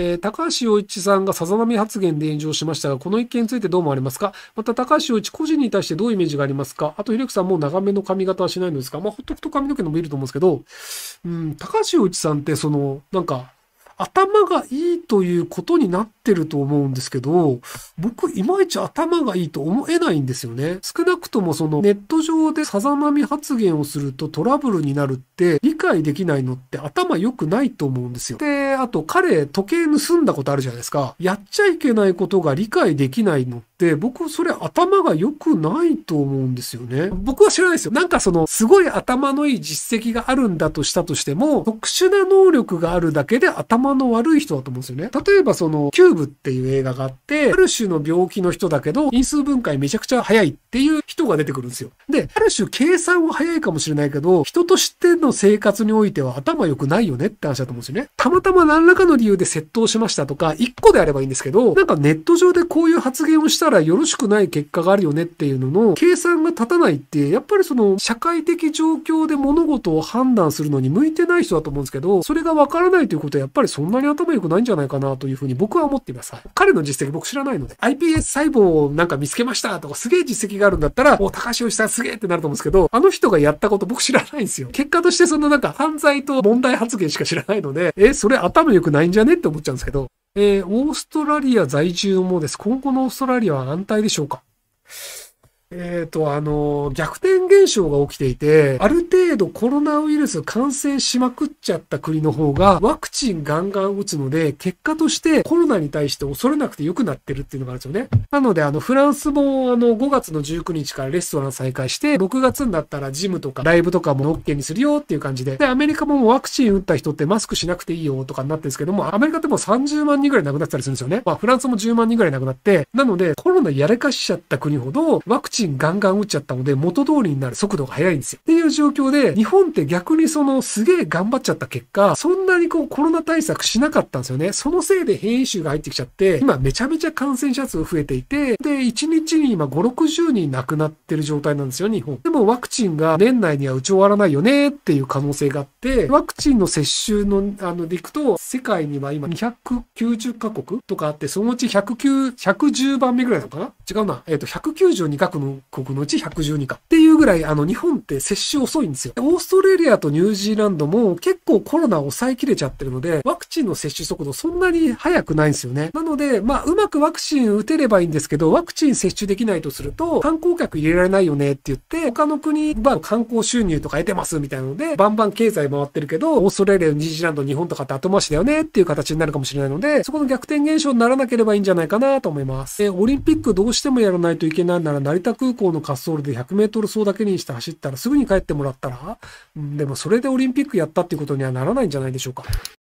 えー、高橋洋一さんがさざ波発言で炎上しましたが、この一件についてどう思われますかまた、高橋洋一個人に対してどういうイメージがありますかあと、ひろゆきさんも長めの髪型はしないのですが、まあ、ほっとくと髪の毛伸びると思うんですけど、うん、高橋洋一さんって、その、なんか、頭がいいということになってると思うんですけど、僕、いまいち頭がいいと思えないんですよね。少なくともそのネット上でさざ波発言をするとトラブルになるって理解できないのって頭良くないと思うんですよ。であと彼、時計盗んだことあるじゃないですか。やっちゃいけないことが理解できないのって、僕、それ頭が良くないと思うんですよね。僕は知らないですよ。なんかその、すごい頭のいい実績があるんだとしたとしても、特殊な能力があるだけで頭の悪い人だと思うんですよね。例えばその、キューブっていう映画があって、ある種の病気の人だけど、因数分解めちゃくちゃ早いっていう人が出てくるんですよ。で、ある種計算は早いかもしれないけど、人としての生活においては頭良くないよねって話だと思うんですよね。たまたま何らかの理由で窃盗しましたとか、1個であればいいんですけど、なんかネット上でこういう発言をしたらよろしくない結果があるよねっていうのの計算が立たないって、やっぱりその社会的状況で物事を判断するのに向いてない人だと思うんですけど、それがわからないということはやっぱりそんなに頭良くないんじゃないかなというふうに僕は思っています。彼の実績僕知らないので、iPS 細胞をなんか見つけましたとかすげえ実績があるんだったら、お、高橋義さんすげえってなると思うんですけど、あの人がやったこと僕知らないんですよ。結果としてそのなんか犯罪と問題発言しか知らないので、え、それ頭良くないんじゃねって思っちゃうんですけど、えー、オーストラリア在住のものです。今後のオーストラリアは安泰でしょうかえっ、ー、と、あの、逆転現象が起きていて、ある程度コロナウイルス感染しまくっちゃった国の方が、ワクチンガンガン打つので、結果としてコロナに対して恐れなくて良くなってるっていうのがあるんですよね。なので、あの、フランスも、あの、5月の19日からレストラン再開して、6月になったらジムとかライブとかも OK にするよっていう感じで、で、アメリカもワクチン打った人ってマスクしなくていいよとかになってるんですけども、アメリカってもう30万人ぐらい亡くなってたりするんですよね。まあ、フランスも10万人ぐらい亡くなって、なので、コロナやれかしちゃった国ほど、ワクチンチンガンガン打っちゃったので、元通りになる速度が速いんですよ。っていう状況で、日本って逆にそのすげえ頑張っちゃった結果、そんなにこうコロナ対策しなかったんですよね。そのせいで変異種が入ってきちゃって、今めちゃめちゃ感染者数増えていて、で、1日に今5、60人亡くなってる状態なんですよ、日本。でもワクチンが年内には打ち終わらないよねっていう可能性があって、ワクチンの接種の、あの、でいくと、世界には今290カ国とかあって、そのうち109、110番目ぐらいなのかな違うな。えっ、ー、と、192カ国の国のうち112かっていうぐらい、あの、日本って接種遅いんですよ。オーストラリアとニュージーランドも結構コロナを抑えきれちゃってるので、ワクチンの接種速度そんなに速くないんですよね。なので、まあ、うまくワクチン打てればいいんですけど、ワクチン接種できないとすると、観光客入れられないよねって言って、他の国は観光収入とか得てますみたいなので、バンバン経済回ってるけど、オーストラリア、ニュージーランド、日本とかって後回しだよねっていう形になるかもしれないので、そこの逆転現象にならなければいいんじゃないかなと思います。え、オリンピックどうしてもやらないといけないなら、成田空港の滑走路で100メートル走だけにして走ったらすぐに帰ってもらったらでもそれでオリンピックやったっていうことにはならないんじゃないでしょうか。